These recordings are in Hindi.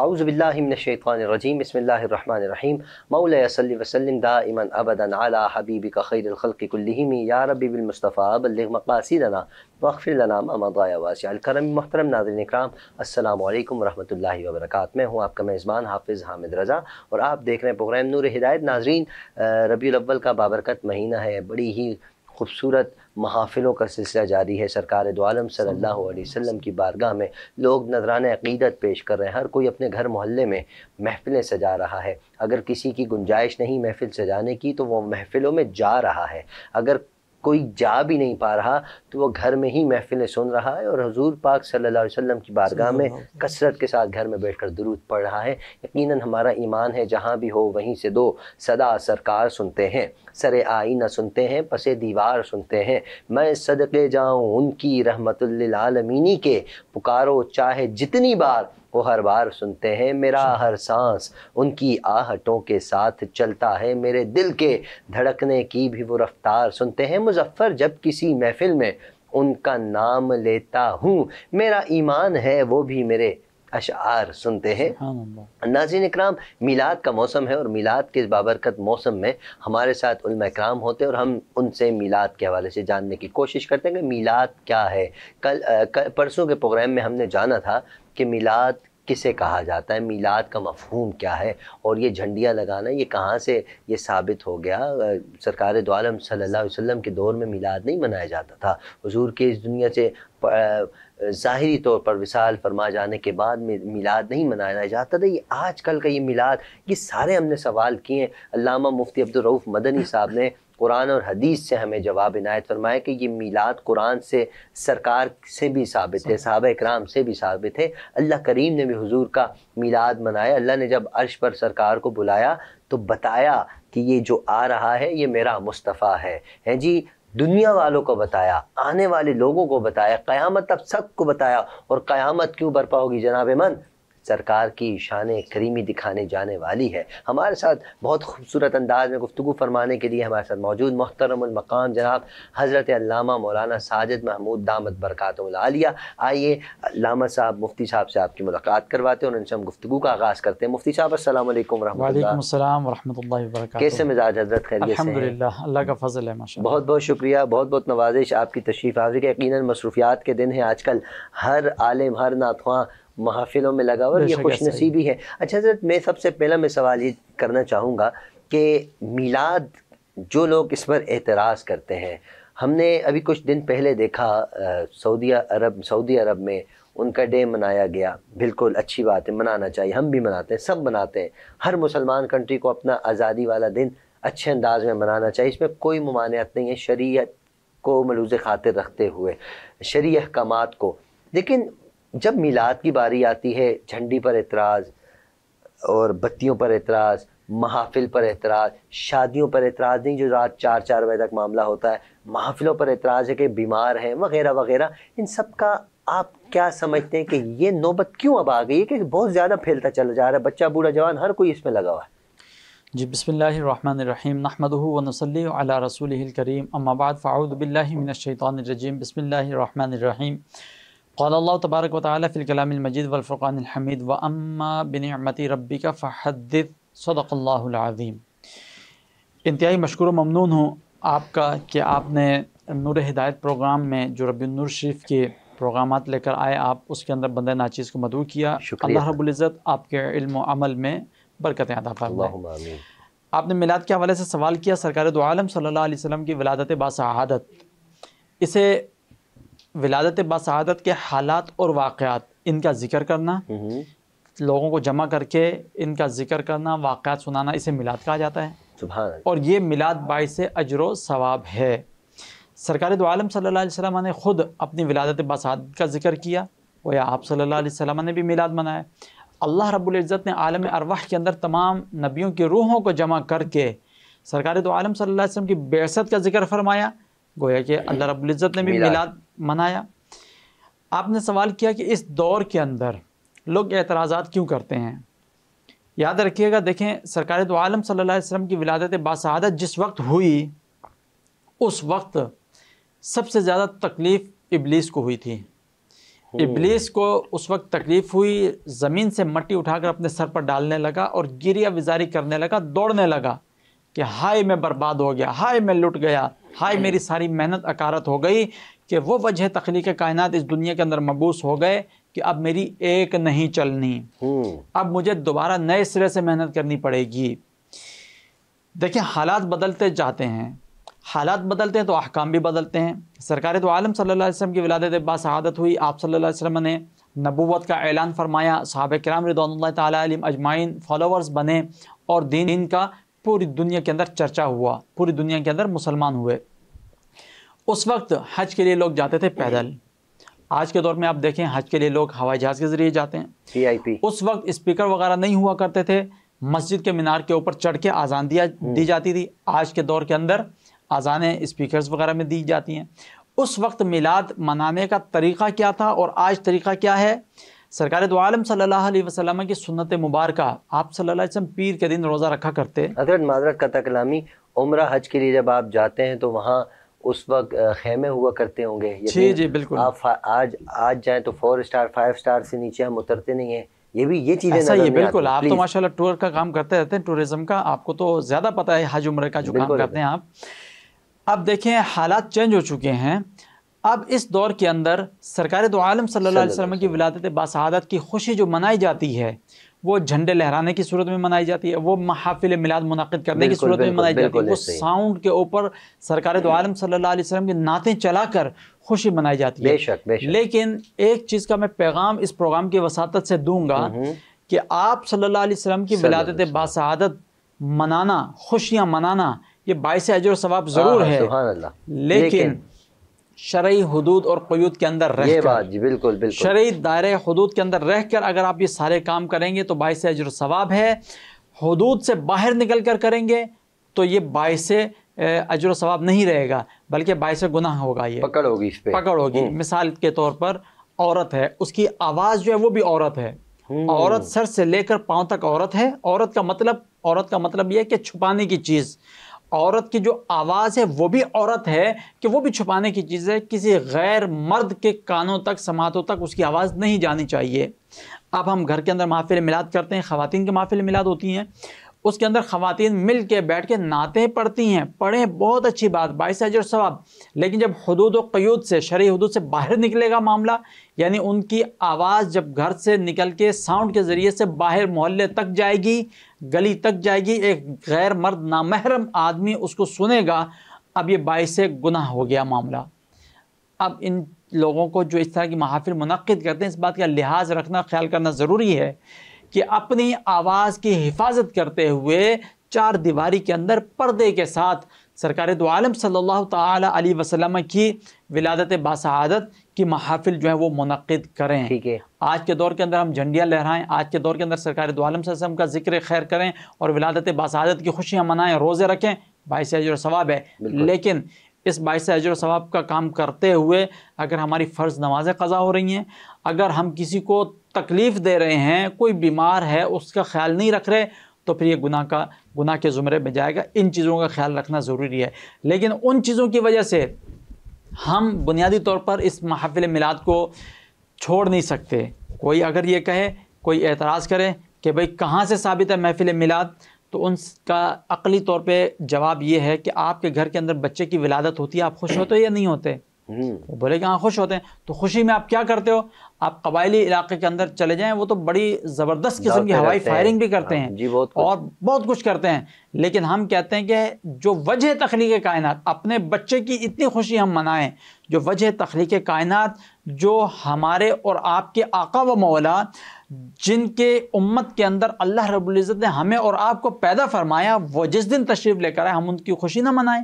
आउज़बिल्लिमिनशैतरजीम बसमीम मौल वसलम दामन अबदन अला हबीब का खैर खलकुल्लिमी या रबीबिलमुस्तफ़ा बल्ल मकासदना वक़फ़िलना ममदायावासियालकरम महतरम नाजरन कराम अल्लाम वरहमल वबरक मैं हूँ आपका मेज़बान हाफिज़ हामिद रज़ा और आप देख रहे हैं प्रोग्राम नूर हिदायत नाजरीन रबी अव्वल का बाबरकत महीना है बड़ी ही खूबसूरत महाफिलों का सिलसिला जारी है सरकार दोआलम सल्लल्लाहु अलैहि वसल्लम की बारगाह में लोग नजरान अकीदत पेश कर रहे हैं हर कोई अपने घर मोहल्ले में महफिलें सजा रहा है अगर किसी की गुंजाइश नहीं महफिल सजाने की तो वो महफिलों में जा रहा है अगर कोई जा भी नहीं पा रहा तो वो घर में ही महफिलें सुन रहा है और हजूर पाक सल्लल्लाहु अलैहि वसल्लम की बारगाह में कसरत के साथ घर में बैठकर दुरूद पढ़ रहा है यकीनन हमारा ईमान है जहाँ भी हो वहीं से दो सदा सरकार सुनते हैं सर आईना सुनते हैं पसे दीवार सुनते हैं मैं सदके जाऊँ उनकी रहमतुल्लालमीनी के पुकारो चाहे जितनी बार वो हर बार सुनते हैं मेरा हर सांस उनकी आहटों के साथ चलता है मेरे दिल के धड़कने की भी वो रफ्तार सुनते हैं मुजफ्फ़र जब किसी महफिल में उनका नाम लेता हूँ मेरा ईमान है वो भी मेरे अशार सुनते हैं नाजिन इक्राम मिलाद का मौसम है और मिलाद के इस बाबरकत मौसम में हमारे साथ कराम होते हैं और हम उनसे मिलाद के हवाले से जानने की कोशिश करते हैं कि मिलाद क्या है कल, कल परसों के प्रोग्राम में हमने जाना था कि मिलाद किसे कहा जाता है मिलाद का मफहूम क्या है और ये झंडियाँ लगाना ये कहाँ से ये साबित हो गया सरकार दो आलम सल्लल्लाहु अलैहि वसल्लम के दौर में मिलाद नहीं मनाया जाता था हजूर के इस दुनिया से ज़ाहरी तौर पर विशाल फरमा जाने के बाद मिलाद नहीं मनाया जाता था ये आज कल का ये मिलाद ये सारे हमने सवाल किए अलामा मुफ्ती अब्दुलरऊफ़ मदनी साहब ने कुरान और हदीस से हमें जवाब इनायत फरमाया कि ये मिलाद कुरान से सरकार से भी साबित है साहब कराम से भी साबित है अल्लाह करीम ने भी हजूर का मिलाद मनाया अल्लाह ने जब अर्श पर सरकार को बुलाया तो बताया कि ये जो आ रहा है ये मेरा मुस्तफ़ा है हैं जी दुनिया वालों को बताया आने वाले लोगों को बताया क़यामत तक सबको बताया और क़यामत क्यों बरपा होगी जनाब मन सरकार की शान करीमी दिखाने जाने वाली है हमारे साथ बहुत खूबसूरत अंदाज में गुफ्तु फरमाने के लिए हमारे साथ मौजूद मोहतरमक़ाम जनाब हज़रत अल्लामा मौलाना साजिद महमूद दामद बरक़ात आलिया आइए लामा साहब मुफ्ती साहब से आपकी मुलाकात करवाते हैं और उनसे हम गुफ्तु का आगाज़ करते हैं मुफ्ती साहब असल कैसे मिजाज हजरत खैरियत अल्लाह का फजल है बहुत बहुत शुक्रिया बहुत बहुत नवाजिश आपकी तशरीफ़ के यकीन मसरूफियात के दिन है आजकल हर आलम हर नातवा महाफिलों में लगा और ये खुश नसीबी है अच्छा हजरत मैं सबसे पहला मैं सवाल ये करना चाहूँगा कि मीलाद जो लोग इस पर एतराज़ करते हैं हमने अभी कुछ दिन पहले देखा सऊदी अरब सऊदी अरब में उनका डे मनाया गया बिल्कुल अच्छी बात है मनाना चाहिए हम भी मनाते हैं सब मनाते हैं हर मुसलमान कंट्री को अपना आज़ादी वाला दिन अच्छे अंदाज में मनाना चाहिए इसमें कोई ममानियत नहीं है शरीय को मलूज़ खातिर रखते हुए शरीय अहकाम को लेकिन जब मिलाद की बारी आती है झंडी पर एतराज़ और बत्तियों पर एतराज़ महाफिल पर एतराज़ शादियों पर एतराज़ नहीं जो रात चार चार बजे तक मामला होता है महाफिलों पर एतराज़ है कि बीमार हैं वगैरह वगैरह इन सब का आप क्या समझते हैं कि ये नौबत क्यों अब आ गई है कि बहुत ज़्यादा फैलता चला जा रहा है बच्चा बूढ़ा जवान हर कोई इसमें लगा हुआ है जी बसमीम नहमद रसूल करीम अम्माबाद फ़ाउदबिल्लिमिनशैतरजीम बसमीम कौल तबारक वालफ़िलकलामजीद वफ़ुरानहमीद व अम्मा बनमती रबी का फ़हद सदक़ल्लाज़ीम इंतहाई मशहूर ममनून हूँ आपका कि आपने नूर हिदायत प्रोग्राम में जो रबी शरीफ के प्रोग्राम लेकर आए आप उसके अंदर बंद नाचीज़ को मदू किया अल्लाह रबुल्ज़त आपके इल्म अमल में बरकतें अदा फरमाए आपने मिलाद के हवाले से सवाल किया सरकार दो आलम सल्लल्लाहु अलैहि वसल्लम की वलादत बासहादत इसे विलादत बसादत के हालात और वाक़ात इनका जिक्र करना हम्म। लोगों को जमा करके इनका जिक्र करना वाक़ात सुनाना इसे मिलाद कहा जाता है और ये मिलाद बायस अजर सवाब है सरकार तो आलम सल्ला अलैहि ने ख़ुद अपनी विलादत बसादत का जिक्र किया और या आप सल्ला अलैहि ने भी मिलाद मनाया अल्लाह रबुल्ज़त ने आलम अरवाह के अंदर तमाम नबियों की रूहों को जमा करके सरकार दो आलम सल्लम की बेसत का जिक्र फरमाया गोया कि अल्लाह रबुल्ज़त ने भी मिलाद मनाया आपने सवाल किया कि इस दौर के अंदर लोग एतराजा क्यों करते हैं याद रखिएगा देखें सरकार तो आलम सल्ला वसम की विलादत बासहादत जिस वक्त हुई उस वक्त सबसे ज़्यादा तकलीफ़ इबलीस को हुई थी इबलीस को उस वक्त तकलीफ़ हुई ज़मीन से मट्टी उठाकर अपने सर पर डालने लगा और गिरिया विजारी करने लगा दौड़ने लगा कि हाय मैं बर्बाद हो गया हाय मैं लुट गया हाय मेरी सारी मेहनत अकारत हो गई कि वो वजह तख्लीक कायनात इस दुनिया के अंदर मबूस हो गए कि अब मेरी एक नहीं चलनी हम्म। अब मुझे दोबारा नए सिरे से मेहनत करनी पड़ेगी देखिए हालात बदलते जाते हैं हालात बदलते हैं तो अहकाम भी बदलते हैं सरकार तो आलम सल्लल्लाहु अलैहि वसल्लम की विलादत बा शहादत हुई आप सल्लल्लाहु अलैहि वसल्लम ने नबूवत का ऐलान फरमाया साहब कराम रिदवान तम अजमाइन बने और दीन का पूरी दुनिया के अंदर चर्चा हुआ पूरी दुनिया के अंदर मुसलमान हुए उस वक्त हज के लिए लोग जाते थे पैदल आज के दौर में आप देखें हज के लिए लोग हवाई जहाज़ के ज़रिए जाते हैं वी उस वक्त स्पीकर वगैरह नहीं हुआ करते थे मस्जिद के मीनार के ऊपर चढ़ के आज़ान दिया हम्म। दी जाती थी आज के दौर के अंदर आजाने स्पीकर्स वगैरह में दी जाती हैं उस वक्त मिलाद मनाने का तरीक़ा क्या था और आज तरीक़ा क्या है सरकार तो आलम सल्लल्लाहु की सुनत मुबारक आप सल्लल्लाहु पीर के दिन रोज़ा रखा करते हजरत माजरत का तकलामी उम्र हज के लिए जब आप जाते हैं तो वहाँ उस वक्त खेमे हुआ करते होंगे जी जी बिल्कुल आप आज आज जाएँ तो फोर स्टार फाइव स्टार से नीचे हम उतरते नहीं हैं ये भी ये चीज़ें ऐसा ये बिल्कुल आप तो माशाल्लाह टूर का काम करते रहते हैं टूरिज्म का आपको तो ज़्यादा पता है हज उम्र का जो काम करते हैं आप अब देखें हालात चेंज हो चुके हैं अब इस दौर के अंदर सरकार तो आलम सल्लल्लाहु अलैहि वसल्लम की विलादत बासहादत की खुशी जो मनाई जाती है वो झंडे लहराने की सूरत में मनाई जाती है वो महाफिल मिलाद मुनद करने की सूरत में मनाई जाती है वो साउंड के ऊपर सरकार तो आलम सल्लल्लाहु अलैहि वसल्लम के नाते चलाकर खुशी मनाई जाती है बेशक, बेशक। लेकिन एक चीज़ का मैं पैगाम इस प्रोग्राम की वसात से दूंगा हम्म, हम्म। कि आप सल्ला वसलम की विलादत बासहादत मनाना खुशियाँ मनाना ये बायस अजर सवाब हाँ, ज़रूर हाँ, है लेकिन शरय हदूद और कयूद के अंदर रह बिल्कुल बिल्कुल शरय दायरे हदूद के अंदर रह कर अगर आप ये सारे काम करेंगे तो बायस अजर सवाब है हदूद से बाहर निकल कर करेंगे तो ये बायस अजर सवाब नहीं रहेगा बल्कि बायस गुनाह होगा ये पकड़ होगी इस पर पकड़ होगी हम्म। मिसाल के तौर पर औरत है उसकी आवाज़ जो है वो भी औरत है हम्म। औरत सर से लेकर पाँव तक औरत है औरत का मतलब औरत का मतलब यह है कि छुपाने की चीज़ औरत की जो आवाज़ है वो भी औरत है कि वो भी छुपाने की चीज़ है किसी गैर मर्द के कानों तक समातों तक उसकी आवाज़ नहीं जानी चाहिए अब हम घर के अंदर महफिल मिलाद करते हैं ख़वान के महफिल मिलाद होती हैं उसके अंदर ख़वान मिल के बैठ के नातें पढ़ती हैं पढ़ें बहुत अच्छी बात बाईस अजर सवाब लेकिन जब हदूद क्यूद से शरी हदूद से बाहर निकलेगा मामला यानी उनकी आवाज़ जब घर से निकल के साउंड के ज़रिए से बाहर मोहल्ले तक जाएगी गली तक जाएगी एक गैर मर्द नामहरम आदमी उसको सुनेगा अब ये बाईस गुनाह हो गया मामला अब इन लोगों को जो इस तरह की महाफिल मुनद करते हैं इस बात का लिहाज रखना ख्याल करना ज़रूरी है कि अपनी आवाज़ की हिफाजत करते हुए चार दीवारी के अंदर पर्दे के साथ सरकार दो आलम सल्लल्लाहु अली वसल्लम की विलादत बासहादत की महाफिल जो है वो मनद करें ठीक है आज के दौर के अंदर हम झंडियाँ लहराएं आज के दौर के अंदर सरकार दो आलम वसम का जिक्र खैर करें और विलादत बासहादत की खुशियाँ मनाएं रोज़े रखें भाई से जो सवाब है लेकिन इस बाईस अजर सवाब का काम करते हुए अगर हमारी फ़र्ज़ नमाज़ें कज़ा हो रही हैं अगर हम किसी को तकलीफ़ दे रहे हैं कोई बीमार है उसका ख्याल नहीं रख रहे तो फिर ये गुनाह का गुनाह के ज़ुमरे में जाएगा इन चीज़ों का ख्याल रखना ज़रूरी है लेकिन उन चीज़ों की वजह से हम बुनियादी तौर पर इस महफिल मिलाद को छोड़ नहीं सकते कोई अगर ये कहे कोई एतराज़ करे कि भाई कहाँ से साबित है महफिल मिलाद तो उनका अकली तौर पे जवाब ये है कि आपके घर के अंदर बच्चे की विलादत होती है आप खुश होते या नहीं होते वो हम्म। भले कि हाँ खुश होते हैं तो खुशी में आप क्या करते हो आप कबायली इलाके के अंदर चले जाएं वो तो बड़ी ज़बरदस्त किस्म की हवाई फायरिंग भी करते हाँ, हैं जी बहुत और बहुत कुछ करते हैं लेकिन हम कहते हैं कि जो वजह तखलीक कायनात अपने बच्चे की इतनी खुशी हम मनाएं जो वजह तखलीक कायनात जो हमारे और आपके आका व मौला जिनके उम्मत के अंदर अल्लाह रबुल्ज़त ने हमें और आपको पैदा फरमाया वो जिस दिन तशरीफ़ लेकर आए हम उनकी खुशी ना मनाएं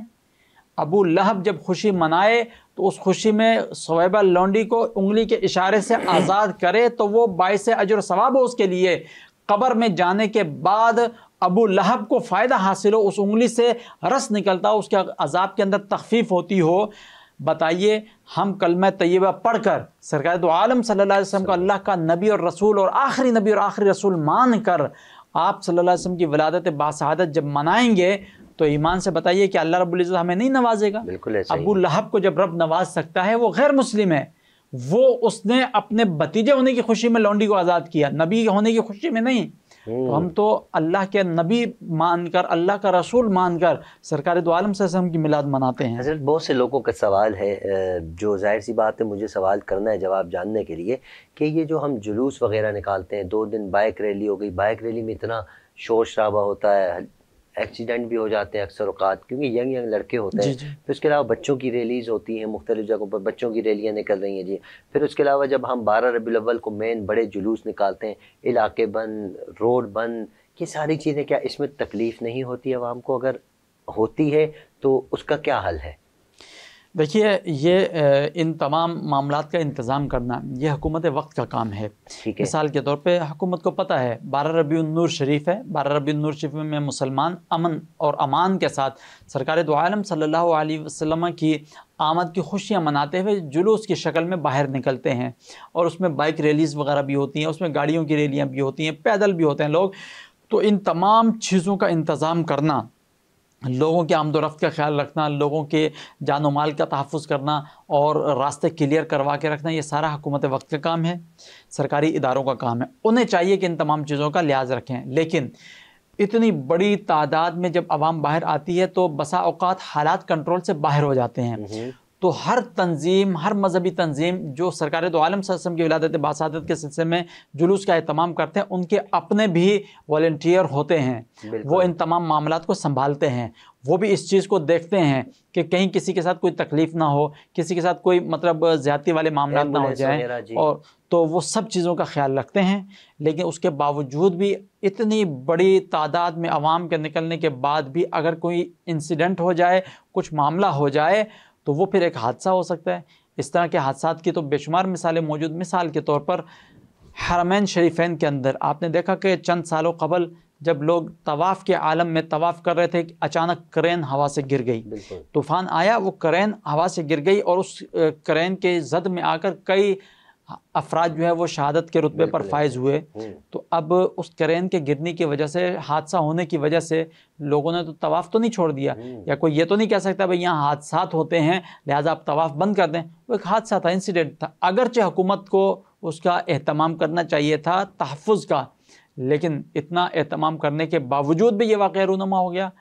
अबू लहब जब खुशी मनाए तो उस खुशी में सोएबा लौंडी को उंगली के इशारे से आज़ाद करे तो वो बायस अजर सवाब हो उसके लिए कबर में जाने के बाद अबू लहब को फ़ायदा हासिल हो उस उंगली से रस निकलता हो उसके अजाब के अंदर तखफीफ होती हो बताइए हम कलम तय्यबा कर सरकार तो आलम सल्लल्लाहु को अल्लाह का नबी और रसूल और आखिरी नबी और आखिरी रसूल मान कर आप सल्लल्लाहु अलैहि वसल्लम की वलादत बासहादत जब मनाएंगे तो ईमान से बताइए कि अल्लाह रब्बुल इज़्ज़त हमें नहीं नवाजेगा बिल्कुल अबू लहब को जब रब नवाज सकता है वो गैर मुस्लिम है वो उसने अपने भतीजे होने की खुशी में लौंडी को आज़ाद किया नबी होने की खुशी में नहीं तो हम तो अल्लाह के नबी मानकर अल्लाह का रसूल मानकर सरकार दो आलम से हम की मिलाद मनाते हैं हजरत बहुत से लोगों का सवाल है जो जाहिर सी बात है मुझे सवाल करना है जवाब जानने के लिए कि ये जो हम जुलूस वगैरह निकालते हैं दो दिन बाइक रैली हो गई बाइक रैली में इतना शोर शराबा होता है एक्सीडेंट भी हो जाते हैं अक्सर अवकात क्योंकि यंग यंग लड़के होते हैं फिर उसके अलावा बच्चों की रैलीज़ होती हैं मुख्तलिफ जगहों पर बच्चों की रैलियाँ निकल रही हैं जी फिर उसके अलावा जब हम बारह रबी को मेन बड़े जुलूस निकालते हैं इलाके बंद रोड बंद ये सारी चीज़ें क्या इसमें तकलीफ़ नहीं होती आवाम को अगर होती है तो उसका क्या हल है देखिए ये इन तमाम मामला का इंतज़ाम करना ये हकूमत वक्त का काम है मिसाल के तौर पर हकूमत को पता है बारह रबी नूर शरीफ है बारह रबी नूर शरीफ में मुसलमान अमन और अमान के साथ सरकार दो आलम सल्ला वसम की आमद की खुशियाँ मनाते हुए जुलूस की शक्ल में बाहर निकलते हैं और उसमें बाइक रैलीज़ वगैरह भी होती हैं उसमें गाड़ियों की रैलियाँ भी होती हैं पैदल भी होते हैं लोग तो इन तमाम चीज़ों का इंतज़ाम करना लोगों के आमदोरफ़्त का ख्याल रखना लोगों के जान माल का तहफ़ करना और रास्ते क्लियर करवा के रखना ये सारा हुकूमत वक्त का काम है सरकारी इदारों का काम है उन्हें चाहिए कि इन तमाम चीज़ों का लिहाज रखें लेकिन इतनी बड़ी तादाद में जब आवाम बाहर आती है तो बसा अवत हालात कंट्रोल से बाहर हो जाते हैं हम्म। तो हर तंजीम हर मजहबी तंजीम जो सरकार तो आलम सरसम की विलादत बासादत के सिलसिले में जुलूस का अहतमाम करते हैं उनके अपने भी वॉल्टियर होते हैं वो इन तमाम मामला को संभालते हैं वो भी इस चीज़ को देखते हैं कि कहीं किसी के साथ कोई तकलीफ़ ना हो किसी के साथ कोई मतलब ज्यादा वाले मामला ना हो जाए और तो वो सब चीज़ों का ख्याल रखते हैं लेकिन उसके बावजूद भी इतनी बड़ी तादाद में आवाम के निकलने के बाद भी अगर कोई इंसिडेंट हो जाए कुछ मामला हो जाए तो वो फिर एक हादसा हो सकता है इस तरह के हादसा की तो बेशुमार मिसालें मौजूद मिसाल के तौर पर हरमैन शरीफैन के अंदर आपने देखा कि चंद सालों कबल जब लोग तवाफ़ के आलम में तवाफ़ कर रहे थे अचानक करेन हवा से गिर गई तूफ़ान आया वो करेन हवा से गिर गई और उस करेन के जद में आकर कई अफराज जो है वो शहादत के रुतबे पर फायज हुए हम्म। तो अब उस करेन के गिरने की वजह से हादसा होने की वजह से लोगों ने तो तवाफ़ तो नहीं छोड़ दिया हम्म। या कोई ये तो नहीं कह सकता भाई यहाँ हादसा होते हैं लिहाजा आप तवाफ़ बंद कर दें वो एक हादसा था इंसिडेंट था अगरचे हुकूमत को उसका अहतमाम करना चाहिए था तहफ़ का लेकिन इतना अहतमाम करने के बावजूद भी ये वाक़ रूनमा हो गया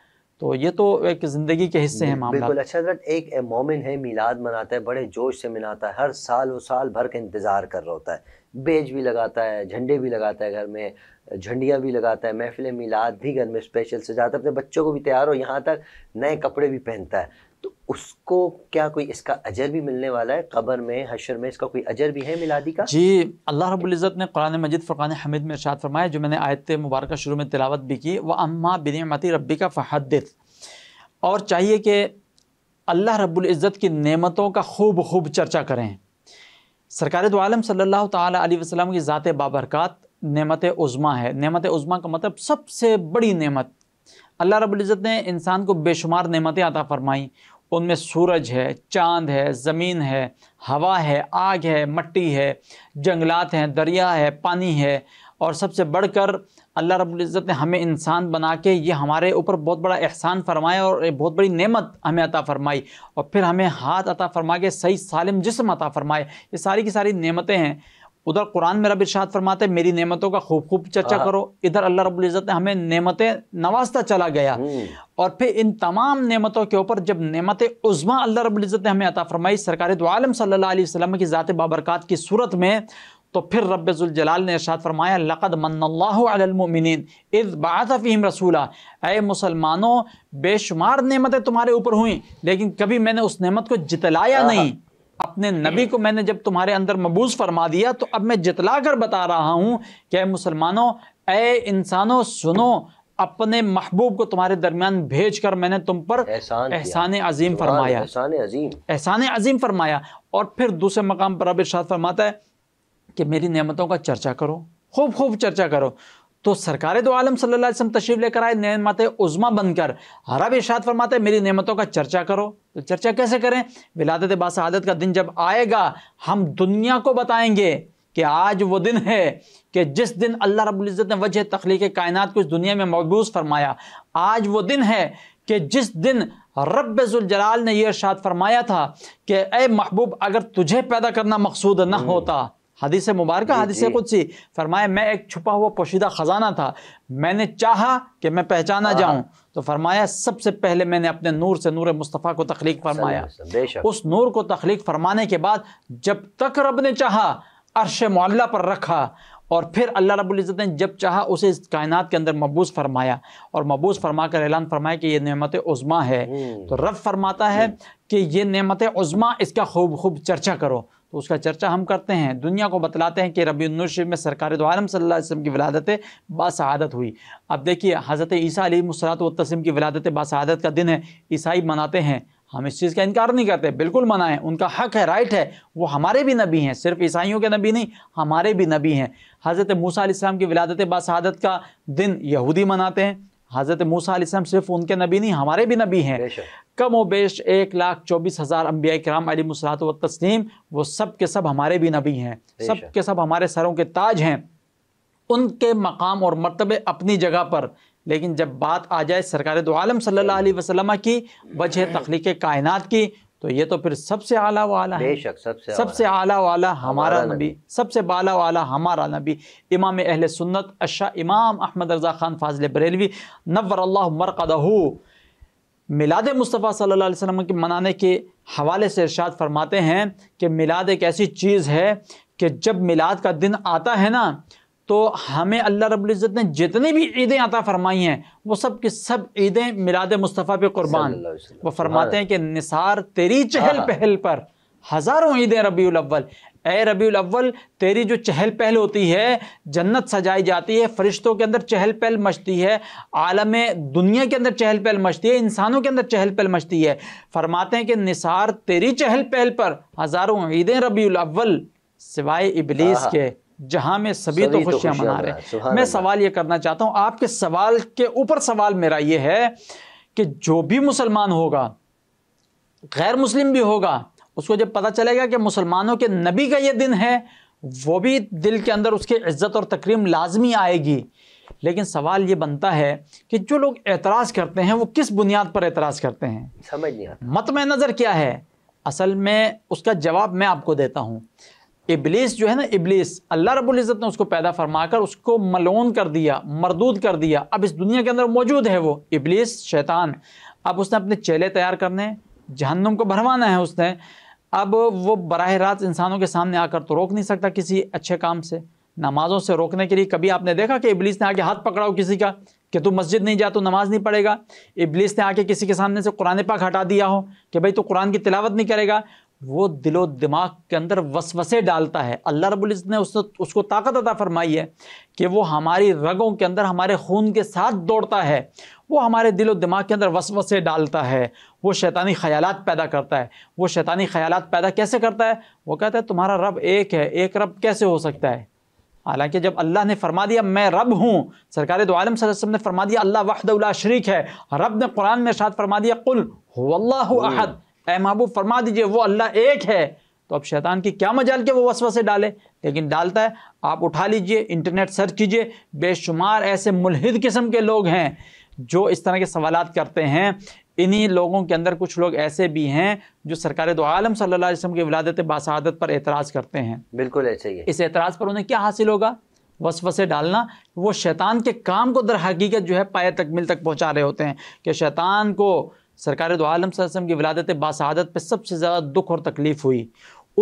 तो ये तो एक ज़िंदगी के हिस्से हैं मामला बिल्कुल अच्छा एक मोमिन है मीलाद मनाता है बड़े जोश से मनाता है हर साल वो साल भर का इंतज़ार कर रहा होता है बेज भी लगाता है झंडे भी लगाता है घर में झंडियाँ भी लगाता है महफिल मीलाद भी घर में स्पेशल सजाता है अपने बच्चों को भी तैयार हो यहाँ तक नए कपड़े भी पहनता है तो उसको क्या कोई इसका अजर भी मिलने वाला है कबर में हशर में इसका कोई अजर भी है मिलादी का जी अल्लाह रबुल्ज़त ने कुरान मजिद फ़ुरान हमिद में इरशाद फरमाया जो मैंने आयत मुबारक शुरू में तिलावत भी की वह अम्मा बिनमती रबी का फ़हदत और चाहिए कि अल्लाह रब्ज़त की नेमतों का खूब खूब चर्चा करें सरकार दो आलम सल्ला वसम की ज़ात बाबरकत नेमत उज़मा है नेमत उज़मा का मतलब सबसे बड़ी नेमत अल्लाह रब्ज़त ने इंसान को बेशुमार नेमतें अता फरमाईं उनमें सूरज है चांद है ज़मीन है हवा है आग है मट्टी है जंगलात हैं दरिया है पानी है और सबसे बढ़कर अल्लाह रब्ज़त ने हमें इंसान बना के ये हमारे ऊपर बहुत बड़ा एहसान फरमाया और एक बहुत बड़ी नेमत हमें अता फरमाई और फिर हमें हाथ अता फरमा के सही सालिम जिसम अता फरमाए ये सारी की सारी नेमतें हैं उधर कुरान में रब इर्शाद फरमाते मेरी नेमतों का खूब खूब चर्चा हाँ। करो इधर अल्लाह रब्बुल इज़्ज़त ने हमें नेमतें नवाजता चला गया हम्म। और फिर इन तमाम नेमतों के ऊपर जब नेमत उज़मा अल्लाह रब्बुल इज़्ज़त ने हमें अता फरमाई सरकार दो आलम सल्लल्लाहु अलैहि वसल्लम की ज़ात बाबरकत की सूरत में तो फिर जलाल ने इरशाद फरमाया लक़द मन्नल्लामिन इज़ रसूला ए मुसलमानों बेशुमार नेमतें तुम्हारे ऊपर हुई लेकिन कभी मैंने उस नेमत को जितलाया हाँ। नहीं अपने नबी को मैंने जब तुम्हारे अंदर मबूज फरमा दिया तो अब मैं जितला कर बता रहा हूं कि मुसलमानों ए इंसानों सुनो अपने महबूब को तुम्हारे दरमियान भेज कर मैंने तुम पर एहसान, अजीम फरमाया एहसान अजीम अजीम फरमाया और फिर दूसरे मकाम पर अब इर्शाद फरमाता है कि मेरी नियमतों का चर्चा करो खूब खूब चर्चा करो तो सरकार दो आलम सल्लाम तशरीफ लेकर आए नमत उज़मा बनकर हरा भी इशात फरमाते मेरी नियमतों का चर्चा करो तो चर्चा कैसे करें विलादत बासहादत का दिन जब आएगा हम दुनिया को बताएंगे कि आज वो दिन है कि जिस दिन अल्लाह रबुल्ज़त ने वजह तख्लीक कायनात को इस दुनिया में मबूस फरमाया आज वो दिन है कि जिस दिन रबाल ने यह इर्शाद फरमाया था कि ए महबूब अगर तुझे पैदा करना मकसूद न हम्म। होता हदीस मुबारक हदीस सी फरमाया मैं एक छुपा हुआ पोशीदा ख़जाना था मैंने चाहा कि मैं पहचाना हाँ। जाऊं तो फरमाया सबसे पहले मैंने अपने नूर से नूर मुस्तफ़ा को तख्लीक फरमाया उस नूर को तख्लीक फरमाने के बाद जब तक रब ने चाहा अरश मोल्ला पर रखा और फिर अल्लाह रबुल्ज़त ने जब चाहा उसे इस कायनात के अंदर मबूस फरमाया और मबूस फरमा कर ऐलान फरमाया कि ये नमत उज़मा है हम्म। तो रब फरमाता है हम्म। कि ये नमत उज़मा इसका खूब खूब चर्चा करो तो उसका चर्चा हम करते हैं दुनिया को बतलाते हैं कि रबी शरीफ में सरकार दो आलम की विलादत बासहादत हुई अब देखिए हज़रत ईसा अली मुसरात वसम की विलादत बासहादत का दिन है ईसाई मनाते हैं हम इस चीज़ का इनकार नहीं करते बिल्कुल मनाएं उनका हक है राइट है वो हमारे भी नबी हैं सिर्फ ईसाइयों के नबी नहीं हमारे भी नबी हैं हज़रत मूसा की विलादत बासहादत का दिन यहूदी मनाते हैं हज़रत मूसा सिर्फ उनके नबी नहीं हमारे भी नबी हैं कम व बेश एक लाख चौबीस हज़ार अम्बिया कराम अली मुसलात व तस्लीम वो सब के सब हमारे भी नबी हैं सब के सब हमारे सरों के ताज हैं उनके मकाम और मरतबे अपनी जगह पर लेकिन जब बात आ जाए सरकार दो आलम सल्ला अलैहि की वजह तख्लीक कायनत की तो ये तो फिर सबसे आला वाला है सबसे सबसे आला वाला हमारा नबी सबसे बाला वाला हमारा नबी इमाम अहल सुन्नत अशा इमाम अहमद रजा खान फाजिल बरेलवी नवर अल्लाह मरकदहू मिलाद मुस्तफ़ा सल्लल्लाहु अलैहि वसल्लम के मनाने के हवाले से इरशाद फरमाते हैं कि मिलाद एक ऐसी चीज़ है कि जब मिलाद का दिन आता है ना तो हमें अल्लाह रब्ज़त ने जितनी भी ईदें अता फ़रमाई हैं वो सब की सब ईदें मिलाद मुस्तफ़ा पे कुर्बान वो फरमाते हैं कि निसार तेरी चहल हाँ। पहल पर हज़ारों ईदें रबी अव्वल ए रबी अव्वल तेरी जो चहल पहल होती है जन्नत सजाई जाती है फरिश्तों के अंदर चहल पहल मचती है आलम दुनिया के अंदर चहल पहल मचती है इंसानों के अंदर चहल पहल मचती है फरमाते हैं कि निसार तेरी चहल पहल पर हज़ारों ईदें रबी अव्वल सिवाय इबलीस हाँ। के जहां में सभी, तो सभी तो खुशियां तो मना रहे हैं मैं सवाल ये करना चाहता हूं आपके सवाल के ऊपर सवाल मेरा ये है कि जो भी मुसलमान होगा गैर मुस्लिम भी होगा उसको जब पता चलेगा कि मुसलमानों के नबी का ये दिन है वो भी दिल के अंदर उसकी इज्जत और तकरीम लाजमी आएगी लेकिन सवाल ये बनता है कि जो लोग एतराज़ करते हैं वो किस बुनियाद पर एतराज़ करते हैं समझ नहीं आता मत में नज़र क्या है असल में उसका जवाब मैं आपको देता हूँ इबलीस जो है ना इबलीस अल्लाह रब्बुल इज़्ज़त ने उसको पैदा फरमाकर उसको मलोन कर दिया मरदूद कर दिया अब इस दुनिया के अंदर मौजूद है वो इबलीस शैतान अब उसने अपने चेले तैयार करने जहन्नुम को भरवाना है उसने अब वो बरह रात इंसानों के सामने आकर तो रोक नहीं सकता किसी अच्छे काम से नमाज़ों से रोकने के लिए कभी आपने देखा कि इबलीस ने आके हाथ पकड़ाओ किसी का कि तू मस्जिद नहीं जा तो नमाज़ नहीं पढ़ेगा इबलीस ने आके किसी के सामने से कुरान पाक हटा दिया हो कि भाई तू कुरान की तिलावत नहीं करेगा वो दिलो दिमाग के अंदर वसवसे डालता है अल्लाह रब्बुल इज़्ज़त ने उस, उसको ताकत अदा फरमाई है कि वो हमारी रगों के अंदर हमारे खून के साथ दौड़ता है वो हमारे दिलो दिमाग के अंदर वसवसे डालता है वो शैतानी ख्याल पैदा करता है वो शैतानी ख्याल पैदा कैसे करता है वो कहता है तुम्हारा रब एक है एक रब कैसे हो सकता है हालांकि जब अल्लाह ने फरमा दिया मैं रब हूँ सरकार दो आलम वसल्लम ने फरमा दिया अल्लाह वहदुल्ला शरीक है रब ने कुरान में शाद फरमा दिया कुल अल्लाह अहद ए महबूब फरमा दीजिए वो अल्लाह एक है तो अब शैतान की क्या मजाल के वो वसवसे डाले लेकिन डालता है आप उठा लीजिए इंटरनेट सर्च कीजिए बेशुमार ऐसे मुलहिद किस्म के लोग हैं जो इस तरह के सवाल करते हैं इन्हीं लोगों के अंदर कुछ लोग ऐसे भी हैं जो सरकार दो आलम सल्ला वसम की विलादत बासादत पर एतराज़ करते हैं बिल्कुल ऐसे ही इस एतराज़ पर उन्हें क्या हासिल होगा वसवसे डालना वो शैतान के काम को दर हकीकत जो है पाए तकमिल तक पहुंचा रहे होते हैं कि शैतान को सरकार दो आलम की विलादत बासहादत पर सबसे ज़्यादा दुख और तकलीफ़ हुई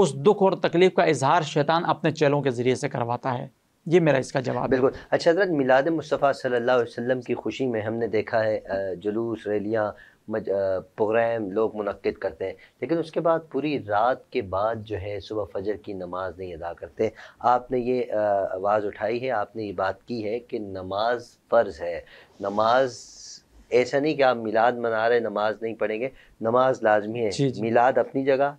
उस दुख और तकलीफ़ का इजहार शैतान अपने चेलों के ज़रिए से करवाता है ये मेरा इसका जवाब बिल्कुल अच्छा हजरत मिलाद मुस्तफ़ा सल्लल्लाहु अलैहि वसल्लम की खुशी में हमने देखा है जुलूस रैलियाँ प्रोग्राम लोग मुनद करते हैं लेकिन उसके बाद पूरी रात के बाद जो है सुबह फजर की नमाज नहीं अदा करते आपने ये आवाज़ उठाई है आपने ये बात की है कि नमाज फ़र्ज़ है नमाज ऐसा नहीं कि आप मिलाद मना रहे नमाज नहीं पढ़ेंगे नमाज लाजमी है मिलाद अपनी जगह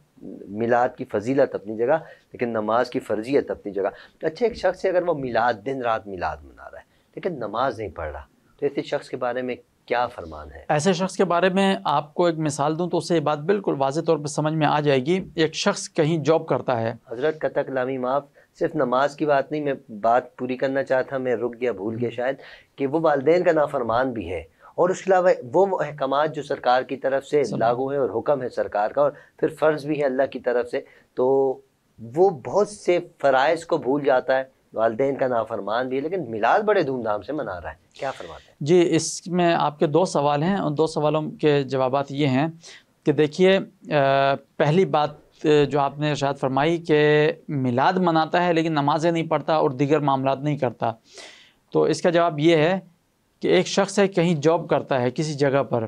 मिलाद की फजीलत अपनी जगह लेकिन नमाज की फर्जियत अपनी जगह तो अच्छा एक शख्स है अगर वो मिलाद दिन रात मिलाद मना रहा है लेकिन नमाज नहीं पढ़ रहा तो ऐसे शख्स के बारे में क्या फरमान है ऐसे शख्स के बारे में आपको एक मिसाल दूं तो उसे ये बात बिल्कुल वाज तौर पर समझ में आ जाएगी एक शख्स कहीं जॉब करता है हजरत कतक लामी माफ सिर्फ नमाज की बात नहीं मैं बात पूरी करना चाहता मैं रुक गया भूल गया हम्म। शायद कि वो वालदेन का नाफरमान भी है और उसके अलावा वो अहकाम जो सरकार की तरफ से लागू है और हुक्म है सरकार का और फिर फ़र्ज़ भी है अल्लाह की तरफ से तो वो बहुत से फ़राइज़ को भूल जाता है वालदे का नाफरमान भी है लेकिन मिलाद बड़े धूमधाम से मना रहा है क्या फरमाते हैं जी इसमें आपके दो सवाल हैं उन दो सवालों के जवाब ये हैं कि देखिए पहली बात जो आपने इर्शाद फरमाई कि मिलाद मनाता है लेकिन नमाज़ें नहीं पढ़ता और दीगर मामला नहीं करता तो इसका जवाब ये है कि एक शख्स है कहीं जॉब करता है किसी जगह पर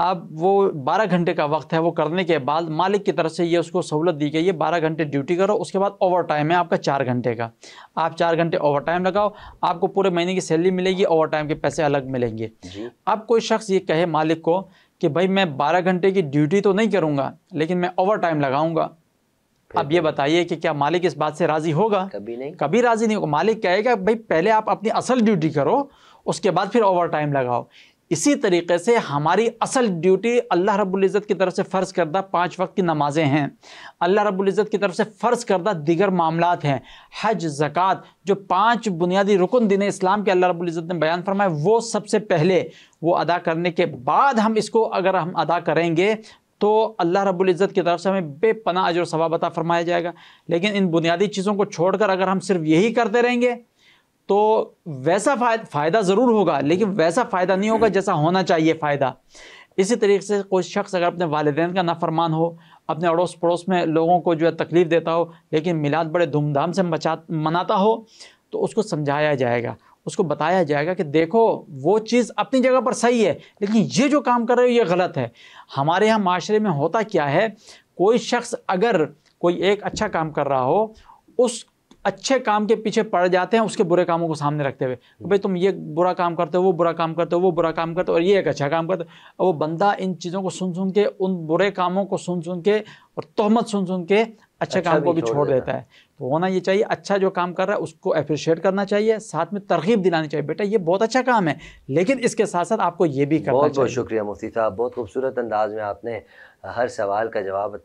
अब वो बारह घंटे का वक्त है वो करने के बाद मालिक की तरफ से ये उसको सहूलत दी गई है बारह घंटे ड्यूटी करो उसके बाद ओवर टाइम है आपका चार घंटे का आप चार घंटे ओवर टाइम लगाओ आपको पूरे महीने की सैलरी मिलेगी ओवर टाइम के पैसे अलग मिलेंगे अब कोई शख्स ये कहे मालिक को कि भाई मैं बारह घंटे की ड्यूटी तो नहीं करूँगा लेकिन मैं ओवर टाइम लगाऊँगा अब ये बताइए कि क्या मालिक इस बात से राज़ी होगा कभी नहीं कभी राज़ी नहीं होगा मालिक कहेगा भाई पहले आप अपनी असल ड्यूटी करो उसके बाद फिर ओवर टाइम लगाओ इसी तरीके से हमारी असल ड्यूटी अल्लाह रब्ज़त की तरफ से फ़र्ज़ करदा पाँच वक्त की नमाज़ें हैं अल्लाह रब्ज़त की तरफ से फ़र्ज़ करदा दीगर मामलात हैं हज ज़क़़त जो पाँच बुनियादी रुकन दिन इस्लाम के अल्लाह रब्ज़त ने बयान फरमाए वो सबसे पहले वो अदा करने के बाद हम इसको अगर हम अदा करेंगे तो अल्लाह रब्ज़त की तरफ से हमें बेपना अजर सवाब अता फरमाया जाएगा लेकिन इन बुनियादी चीज़ों को छोड़कर अगर हम सिर्फ यही करते रहेंगे तो वैसा फ़ायदा ज़रूर होगा लेकिन वैसा फ़ायदा नहीं होगा जैसा होना चाहिए फ़ायदा इसी तरीके से कोई शख्स अगर अपने वालदे का नाफरमान हो अपने अड़ोस पड़ोस में लोगों को जो है तकलीफ़ देता हो लेकिन मिलाद बड़े धूमधाम से बचा मनाता हो तो उसको समझाया जाएगा उसको बताया जाएगा कि देखो वो चीज़ अपनी जगह पर सही है लेकिन ये जो काम कर रहे हो ये गलत है हमारे यहाँ माशरे में होता क्या है कोई शख्स अगर कोई एक अच्छा काम कर रहा हो उस अच्छे काम के पीछे पड़ जाते हैं उसके बुरे कामों को सामने रखते हुए भाई तुम ये बुरा काम करते हो वो बुरा काम करते हो वो बुरा काम करते हो और ये एक अच्छा काम करते हो वो बंदा इन चीज़ों को सुन सुन के उन बुरे कामों को सुन सुन के और तोहमत सुन सुन के अच्छे अच्छा काम को भी छोड़ देता है तो होना ये चाहिए अच्छा जो काम कर रहा है उसको अप्रिशिएट करना चाहिए साथ में तरगीब दिलानी चाहिए बेटा ये बहुत अच्छा काम है लेकिन इसके साथ साथ आपको ये भी करना बहुत बहुत शुक्रिया मुफ्ती साहब बहुत खूबसूरत अंदाज में आपने हर सवाल का जवाब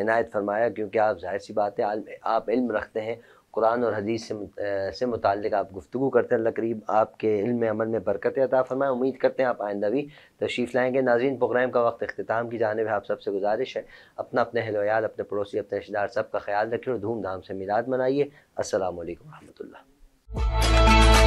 इनायत फरमाया क्योंकि आप जाहिर सी बात है आप इल्म रखते हैं कुरान और हदीस से से मुतल आप गुफ्तु करते हैं अल्लाह करीब आपके इल्म अमल में बरकत अता फ़रमाएँ उम्मीद करते हैं आप आइंदा भी तशरीफ़ लाएँगे नाजीन प्रोग्राम का वक्त अख्ताम की जानब आप सबसे गुजारिश है अपना अपने हलोयाल अपने पड़ोसी अपने रिश्तेदार सब का ख्याल रखिए और धूमधाम से मिलाद मनाइए असल वरहमल